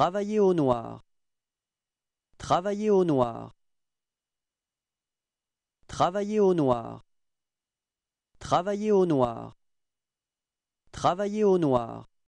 Travailler au noir. Travailler au noir. Travailler au noir. Travailler au noir. Travailler au noir.